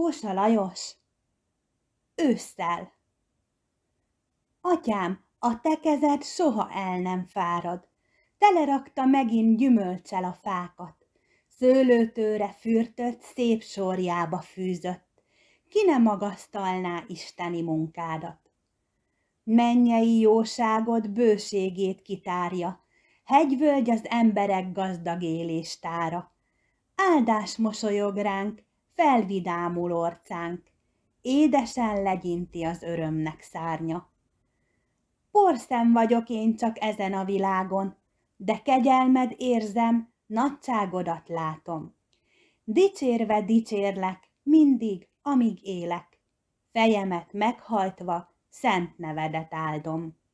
Kósa Lajos Ősszel Atyám, a te kezed soha el nem fárad, telerakta megint gyümölcsel a fákat, szőlőtőre fürtött, szép sorjába fűzött, ki nem magasztalná isteni munkádat. Mennyei jóságod bőségét kitárja, hegyvölgy az emberek gazdag éléstára. Áldás mosolyog ránk, felvidámul orcánk, édesen legyinti az örömnek szárnya. Porszem vagyok én csak ezen a világon, de kegyelmed érzem, nagyságodat látom. Dicsérve dicsérlek, mindig, amíg élek. Fejemet meghajtva, szent nevedet áldom.